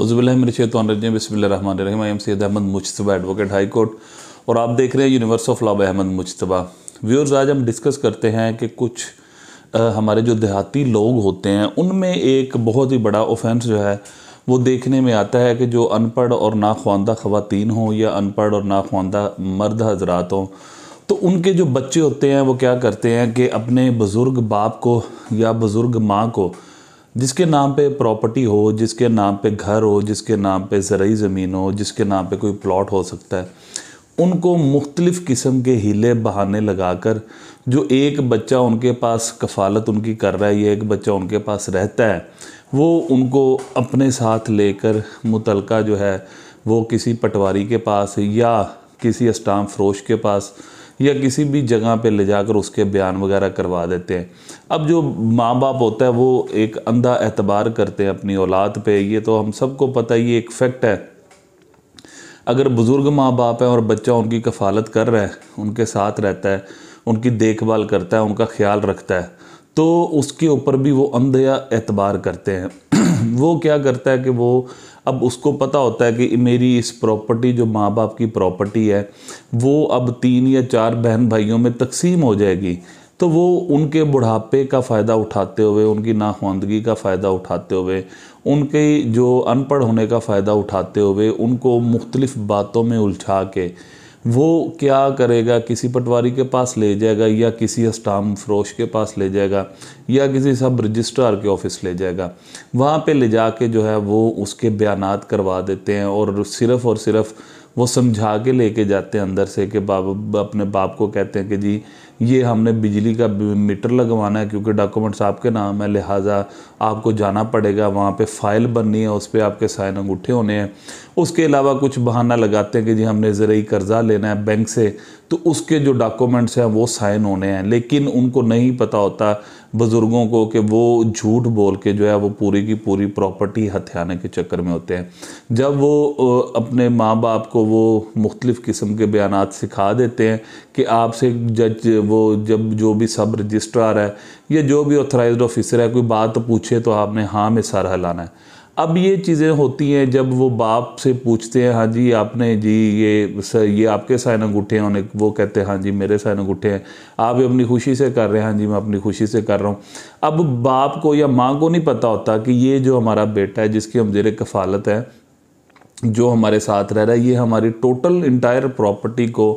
Rahman Rahim I am Syed Ahmed Mushtaba advocate high court और आप देख रहे हैं यूनिवर्स ऑफ लाब अहमद मुशतबा व्यूअर्स आज हम डिस्कस करते हैं कि कुछ आ, हमारे जो देहाती लोग होते हैं उनमें एक बहुत ही बड़ा ऑफेंस जो है वो देखने में आता है कि जो अनपढ़ और नाख्वानदा ख़वान हों या अनपढ़ और नाख्वानदा मर्द हजरात हों तो उनके जो बच्चे होते हैं वो क्या करते हैं कि अपने बुज़ुर्ग बाप को या बुज़ुर्ग माँ को जिसके नाम पे प्रॉपर्टी हो जिसके नाम पे घर हो जिसके नाम पे ज़रूरी ज़मीन हो जिसके नाम पे कोई प्लॉट हो सकता है उनको मुख्तलिफ़ किस्म के हीले बहाने लगाकर जो एक बच्चा उनके पास कफालत उनकी कर रहा है या एक बच्चा उनके पास रहता है वो उनको अपने साथ लेकर मुतलका जो है वो किसी पटवारी के पास या किसी अस्टाम फरोश के पास या किसी भी जगह पे ले जाकर उसके बयान वगैरह करवा देते हैं अब जो माँ बाप होता है वो एक अंधा एतबार करते हैं अपनी औलाद पे ये तो हम सबको पता ही एक फैक्ट है अगर बुज़ुर्ग माँ बाप हैं और बच्चा उनकी कफालत कर रहा है उनके साथ रहता है उनकी देखभाल करता है उनका ख्याल रखता है तो उसके ऊपर भी वो अंधा एतबार करते हैं वो क्या करता है कि वो अब उसको पता होता है कि मेरी इस प्रॉपर्टी जो माँ बाप की प्रॉपर्टी है वो अब तीन या चार बहन भाइयों में तकसीम हो जाएगी तो वो उनके बुढ़ापे का फ़ायदा उठाते हुए उनकी नाखवानदगी का फ़ायदा उठाते हुए उनके जो अनपढ़ होने का फ़ायदा उठाते हुए उनको मुख्तलिफ़ बातों में उलझा के वो क्या करेगा किसी पटवारी के पास ले जाएगा या किसी स्टाम फरोश के पास ले जाएगा या किसी सब रजिस्ट्रार के ऑफिस ले जाएगा वहाँ पे ले जा के जो है वो उसके बयान करवा देते हैं और सिर्फ़ और सिर्फ़ वो समझा के लेके जाते हैं अंदर से कि बाप अपने बाप को कहते हैं कि जी ये हमने बिजली का मीटर लगवाना है क्योंकि डॉक्यूमेंट्स आपके नाम है लिहाजा आपको जाना पड़ेगा वहाँ पे फाइल बननी है उस पर आपके साइन अंगूठे होने हैं उसके अलावा कुछ बहाना लगाते हैं कि जी हमने ज़रिए कर्ज़ा लेना है बैंक से तो उसके जो डॉक्यूमेंट्स हैं वो साइन होने हैं लेकिन उनको नहीं पता होता बुज़ुर्गों को कि वो झूठ बोल के जो है वो पूरी की पूरी प्रॉपर्टी हथियाने के चक्कर में होते हैं जब वो अपने माँ बाप को वो मुख्तलिफ़ किस्म के बयान सिखा देते हैं कि आपसे जज वो जब जो भी सब रजिस्ट्रार है या जो भी ऑथराइज ऑफिसर है कोई बात पूछे तो आपने हाँ में सर हिलाना है अब ये चीज़ें होती हैं जब वो बाप से पूछते हैं हाँ जी आपने जी ये ये आपके साइन अंगूठे हैं उन्हें वो कहते हैं हाँ जी मेरे साइन अंगूठे हैं आप ये अपनी खुशी से कर रहे हैं हाँ जी मैं अपनी खुशी से कर रहा हूँ अब बाप को या माँ को नहीं पता होता कि ये जो हमारा बेटा है जिसकी हम जेरे कफ़ालत है जो हमारे साथ रह रहा है ये हमारी टोटल इंटायर प्रॉपर्टी को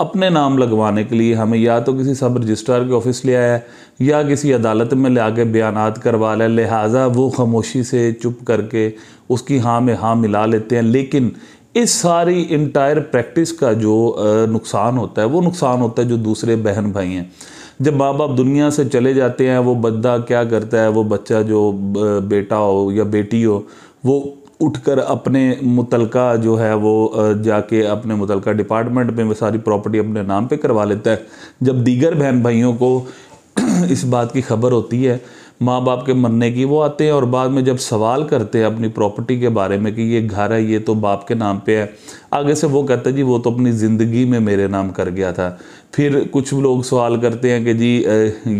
अपने नाम लगवाने के लिए हमें या तो किसी सब रजिस्ट्रार के ऑफिस ले आया या किसी अदालत में ले आके बयान करवा लें लिहाजा वो खामोशी से चुप करके उसकी हाँ में हाँ मिला लेते हैं लेकिन इस सारी इंटायर प्रैक्टिस का जो नुकसान होता है वो नुकसान होता है जो दूसरे बहन भाई हैं जब माँ बाप दुनिया से चले जाते हैं वो बद्दा क्या करता है वो बच्चा जो बेटा हो या बेटी हो वो उठकर अपने मुतलका जो है वो जाके अपने मुतलका डिपार्टमेंट में वो सारी प्रॉपर्टी अपने नाम पे करवा लेता है जब दीगर बहन भाइयों को इस बात की खबर होती है माँ बाप के मरने की वो आते हैं और बाद में जब सवाल करते हैं अपनी प्रॉपर्टी के बारे में कि ये घर है ये तो बाप के नाम पे है आगे से वो कहते हैं जी वो तो अपनी ज़िंदगी में मेरे नाम कर गया था फिर कुछ लोग सवाल करते हैं कि जी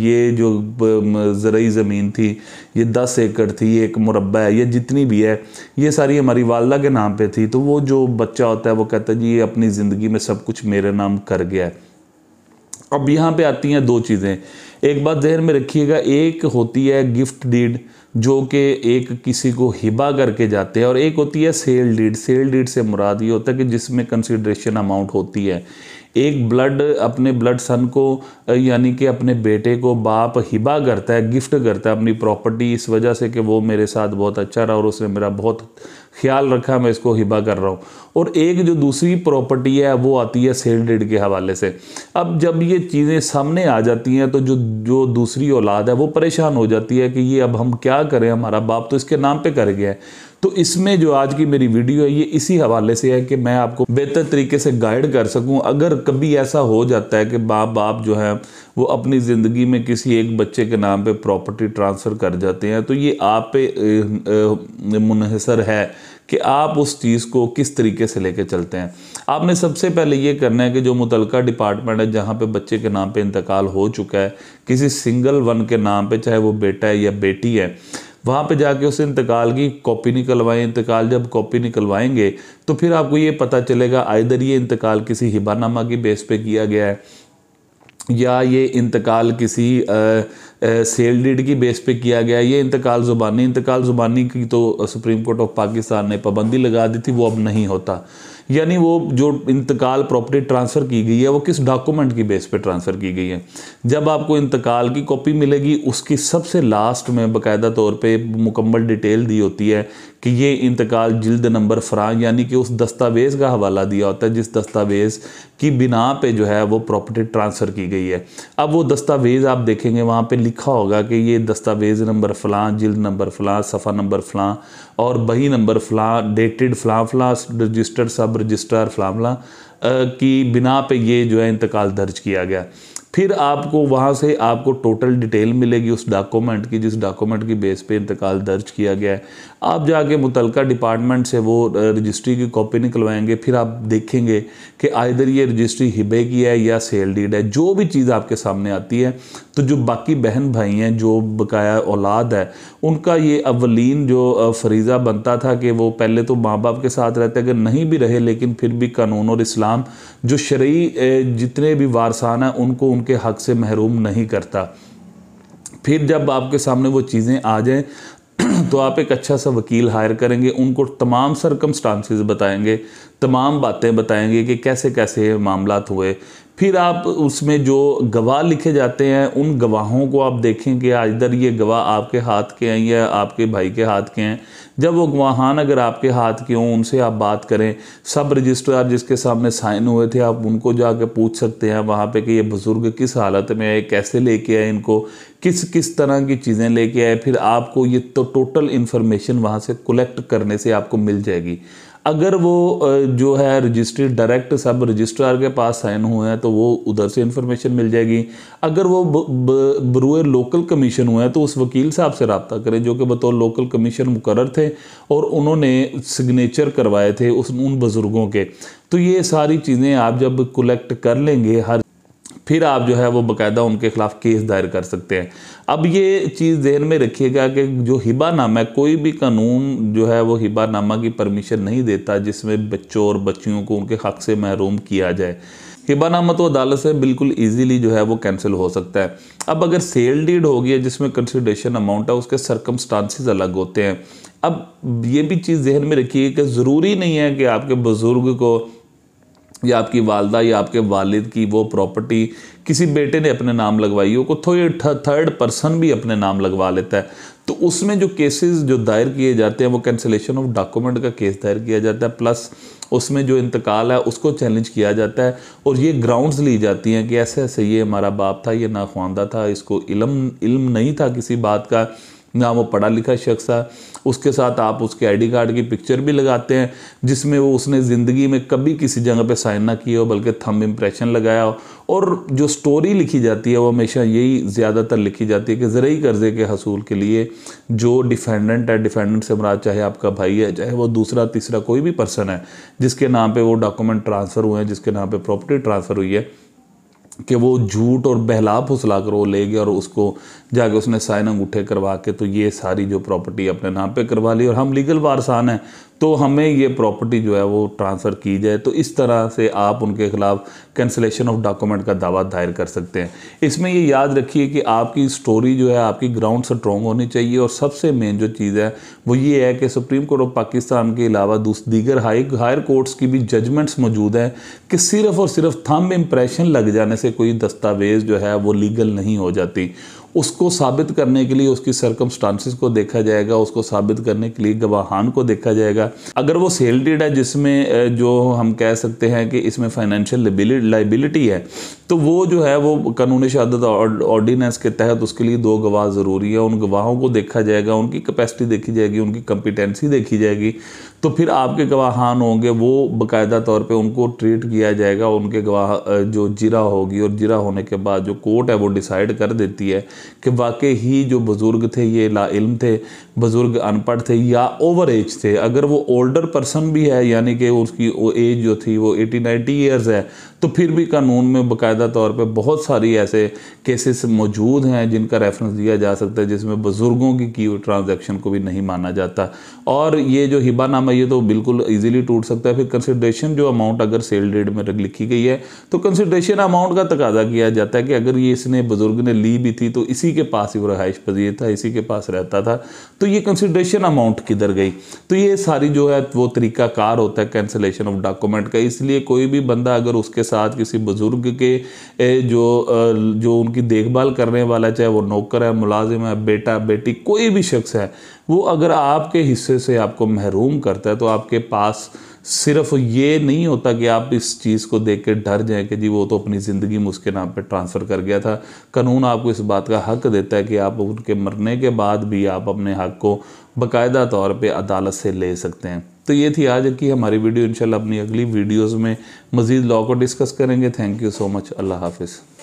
ये जो ज़रूरी ज़मीन थी ये दस एकड़ थी ये एक मुरबा है ये जितनी भी है ये सारी हमारी वालदा के नाम पर थी तो वो जो बच्चा होता है वो कहता है जी ये अपनी ज़िंदगी में सब कुछ मेरे नाम कर गया है अब यहाँ पे आती हैं दो चीज़ें एक बात जहन में रखिएगा एक होती है गिफ्ट डीड जो कि एक किसी को हिबा करके जाते हैं और एक होती है सेल डीड सेल डीड से मुराद ये होता है कि जिसमें कंसिड्रेशन अमाउंट होती है एक ब्लड अपने ब्लड सन को यानी कि अपने बेटे को बाप हिबा करता है गिफ्ट करता है अपनी प्रॉपर्टी इस वजह से कि वो मेरे साथ बहुत अच्छा रहा और उसने मेरा बहुत ख्याल रखा मैं इसको हिबा कर रहा हूँ और एक जो दूसरी प्रॉपर्टी है वो आती है सेल डेड के हवाले से अब जब ये चीज़ें सामने आ जाती हैं तो जो जो दूसरी औलाद है वो परेशान हो जाती है कि ये अब हम क्या करें हमारा बाप तो इसके नाम पे कर गया है तो इसमें जो आज की मेरी वीडियो है ये इसी हवाले से है कि मैं आपको बेहतर तरीके से गाइड कर सकूं अगर कभी ऐसा हो जाता है कि बाप बाप जो है वो अपनी ज़िंदगी में किसी एक बच्चे के नाम पे प्रॉपर्टी ट्रांसफ़र कर जाते हैं तो ये आप पे मुनहसर है कि आप उस चीज़ को किस तरीके से लेके चलते हैं आपने सबसे पहले ये करना है कि जो मुतलका डिपार्टमेंट है जहाँ पे बच्चे के नाम पे इंतकाल हो चुका है किसी सिंगल वन के नाम पे चाहे वो बेटा है या बेटी है वहाँ पे जाके उस इंतकाल की कॉपी निकलवाएं इंतकाल जब कॉपी निकलवाएंगे तो फिर आपको ये पता चलेगा आइधर ये इंतकाल किसी हिबानामा की बेस पे किया गया है या ये इंतकाल किसी सेल डीड की बेस पे किया गया ये इंतकाल ज़ुबानी इंतकाल ज़ुबानी की तो सुप्रीम कोर्ट ऑफ पाकिस्तान ने पाबंदी लगा दी थी वो अब नहीं होता यानी वो जो इंतकाल प्रॉपर्टी ट्रांसफ़र की गई है वो किस डॉक्यूमेंट की बेस पे ट्रांसफ़र की गई है जब आपको इंतकाल की कॉपी मिलेगी उसकी सबसे लास्ट में बाकायदा तौर पे मुकम्मल डिटेल दी होती है कि ये इंतकाल जल्द नंबर फ्रां यानी कि उस दस्तावेज़ का हवाला दिया होता है जिस दस्तावेज़ की बिना पे जो है वो प्रॉपर्टी ट्रांसफ़र की गई है अब वो दस्तावेज़ आप देखेंगे वहाँ पे लिखा होगा कि ये दस्तावेज़ नंबर फ़लाँ जल्द नंबर फ़लाँ सफ़ा नंबर फ़लाँ और बही नंबर फ़लाँ डेटेड फ़लाँ फ़लाँ रजिस्टर्ड सब रजिस्ट्रार फलामला की बिना पे ये जो है इंतकाल दर्ज किया गया फिर आपको वहाँ से आपको टोटल डिटेल मिलेगी उस डॉक्यूमेंट की जिस डॉक्यूमेंट की बेस पे इंतकाल दर्ज किया गया है आप जाके मुतलका डिपार्टमेंट से वो रजिस्ट्री की कॉपी निकलवाएंगे फिर आप देखेंगे कि आइधर ये रजिस्ट्री हिबे की है या सेल डीड है जो भी चीज़ आपके सामने आती है तो जो बाकी बहन भाई हैं जो बकाया औलाद है उनका ये अवलिन जो फरीज़ा बनता था कि वो पहले तो माँ बाप के साथ रहते अगर नहीं भी रहे लेकिन फिर भी कानून और इस्लाम जो शरी जितने भी वारसान हैं उनको उनके हक़ से महरूम नहीं करता फिर जब आपके सामने वो चीज़ें आ जाएं तो आप एक अच्छा सा वकील हायर करेंगे उनको तमाम सरकमस्टांसिस बताएंगे तमाम बातें बताएंगे कि कैसे कैसे मामला हुए फिर आप उसमें जो गवाह लिखे जाते हैं उन गवाहों को आप देखें कि आज इधर ये गवाह आपके हाथ के हैं या आपके भाई के हाथ के हैं जब वो गवाहान अगर आपके हाथ के हों उनसे आप बात करें सब रजिस्ट्रार जिसके सामने साइन हुए थे आप उनको जाके पूछ सकते हैं वहाँ पे कि ये बुज़ुर्ग किस हालत में है कैसे लेके आए इनको किस किस तरह की चीज़ें लेके आए फिर आपको ये तो टोटल इन्फॉर्मेशन वहाँ से कलेक्ट करने से आपको मिल जाएगी अगर वो जो है रजिस्ट्रेड डायरेक्ट सब रजिस्ट्रार के पास साइन हुए हैं तो वो उधर से इन्फॉर्मेशन मिल जाएगी अगर वो बरूए लोकल कमीशन हुए हैं तो उस वकील साहब से रबता करें जो कि बतौर लोकल कमीशन मुकर थे और उन्होंने सिग्नेचर करवाए थे उस उन बुज़ुर्गों के तो ये सारी चीज़ें आप जब कलेक्ट कर लेंगे हर फिर आप जो है वो बकायदा उनके खिलाफ केस दायर कर सकते हैं अब ये चीज़ जहन में रखिएगा कि जो हिबा नामा है कोई भी कानून जो है वो हिबा नामा की परमिशन नहीं देता जिसमें बच्चों और बच्चियों को उनके हक़ से महरूम किया जाए हिबानामा तो अदालत से बिल्कुल ईजीली जो है वो कैंसिल हो सकता है अब अगर सेल डीड हो गया जिसमें कंसिड्रेशन अमाउंट है उसके सरकमस्टांसिस अलग होते हैं अब ये भी चीज़ जहन में रखिए कि ज़रूरी नहीं है कि आपके बुज़ुर्ग को या आपकी वालदा या आपके वालिद की वो प्रॉपर्टी किसी बेटे ने अपने नाम लगवाई हो को थर्ड थर्ड पर्सन भी अपने नाम लगवा लेता है तो उसमें जो केसेस जो दायर किए जाते हैं वो कैंसिलेशन ऑफ डॉक्यूमेंट का केस दायर किया जाता है प्लस उसमें जो इंतकाल है उसको चैलेंज किया जाता है और ये ग्राउंड्स ली जाती हैं कि ऐसे ऐसे ये हमारा बाप था ये नाखवानदा था इसको इलम इल्म नहीं था किसी बात का ना वो पढ़ा लिखा शख्स है उसके साथ आप उसके आईडी कार्ड की पिक्चर भी लगाते हैं जिसमें वो उसने ज़िंदगी में कभी किसी जगह पे साइन ना किया हो बल्कि थम इम्प्रेशन लगाया हो और जो स्टोरी लिखी जाती है वो हमेशा यही ज़्यादातर लिखी जाती है कि ज़रूरी कर्ज़े के हसूल के लिए जो डिफेंडेंट है डिफेंडेंट से मराज चाहे आपका भाई है चाहे वो दूसरा तीसरा कोई भी पर्सन है जिसके नाम पर वो डॉक्यूमेंट ट्रांसफ़र हुए हैं जिसके नाम पर प्रॉपर्टी ट्रांसफ़र हुई है कि वो झूठ और बहला फुसला कर वो ले गया और उसको जाके उसने साइन अंगूठे करवा के तो ये सारी जो प्रॉपर्टी अपने नाम पे करवा ली और हम लीगल वारसान हैं तो हमें ये प्रॉपर्टी जो है वो ट्रांसफ़र की जाए तो इस तरह से आप उनके खिलाफ कैंसिलेशन ऑफ डॉक्यूमेंट का दावा दायर कर सकते हैं इसमें ये याद रखिए कि आपकी स्टोरी जो है आपकी ग्राउंड स्ट्रॉन्ग होनी चाहिए और सबसे मेन जो चीज़ है वो ये है कि सुप्रीम कोर्ट ऑफ पाकिस्तान के अलावा दीगर हाई हायर कोर्ट्स की भी जजमेंट्स मौजूद हैं कि सिर्फ और सिर्फ थम इम्प्रेशन लग जाने से कोई दस्तावेज़ जो है वो लीगल नहीं हो जाती उसको साबित करने के लिए उसकी सरकमस्टांसिस को देखा जाएगा उसको साबित करने के लिए गवाहान को देखा जाएगा अगर वो सेल्टेड है जिसमें जो हम कह सकते हैं कि इसमें फाइनेंशियल लाइबिलिटी है तो वो जो है वो कानून शहादत ऑर्डीनेंस के तहत उसके लिए दो गवाह ज़रूरी है उन गवाहों को देखा जाएगा उनकी कैपेसिटी देखी जाएगी उनकी कंपिटेंसी देखी जाएगी तो फिर आपके गवाहान होंगे वो बाकायदा तौर पे उनको ट्रीट किया जाएगा उनके गवाह जो जिरा होगी और जिरा होने के बाद जो कोर्ट है वो डिसाइड कर देती है कि वाकई ही जो बुज़ुर्ग थे ये लाइल्म थे बुज़ुर्ग अनपढ़ थे या ओवर एज थे अगर वो ओल्डर पर्सन भी है यानी कि उसकी वो एज जो थी वो एटी नाइन्टी ईयर्स है तो फिर भी कानून में बाकायदा तौर पर बहुत सारी ऐसे केसेस मौजूद हैं जिनका रेफरेंस दिया जा सकता है जिसमें बुज़ुर्गों की की ट्रांजैक्शन को भी नहीं माना जाता और ये जो हिबा नामा ये तो बिल्कुल ईजिली टूट सकता है फिर कंसिड्रेशन जो अमाउंट अगर सेल डेट में लिखी गई है तो कंसिड्रेशन अमाउंट का तकाजा किया जाता है कि अगर ये इसने बुज़ुर्ग ने ली भी थी तो इसी के पास ही वो रहाइश पजीर था इसी के पास रहता था तो ये कंसिड्रेशन अमाउंट किधर गई तो ये सारी जो है वो तरीका कार होता है कैंसिलेशन ऑफ डॉक्यूमेंट का इसलिए कोई भी बंदा अगर उसके साथ किसी बुज़ुर्ग के जो जो उनकी देखभाल करने वाला चाहे वो नौकर है मुलाजिम है बेटा बेटी कोई भी शख्स है वो अगर आपके हिस्से से आपको महरूम करता है तो आपके पास सिर्फ ये नहीं होता कि आप इस चीज़ को देख के डर जाएं कि जी वो तो अपनी ज़िंदगी में उसके नाम पे ट्रांसफ़र कर गया था कानून आपको इस बात का हक देता है कि आप उनके मरने के बाद भी आप अपने हक को बाकायदा तौर पे अदालत से ले सकते हैं तो ये थी आज की हमारी वीडियो इंशाल्लाह अपनी अगली वीडियोज़ में मज़ीद लॉ को डिस्कस करेंगे thank you so much Allah हाफिज़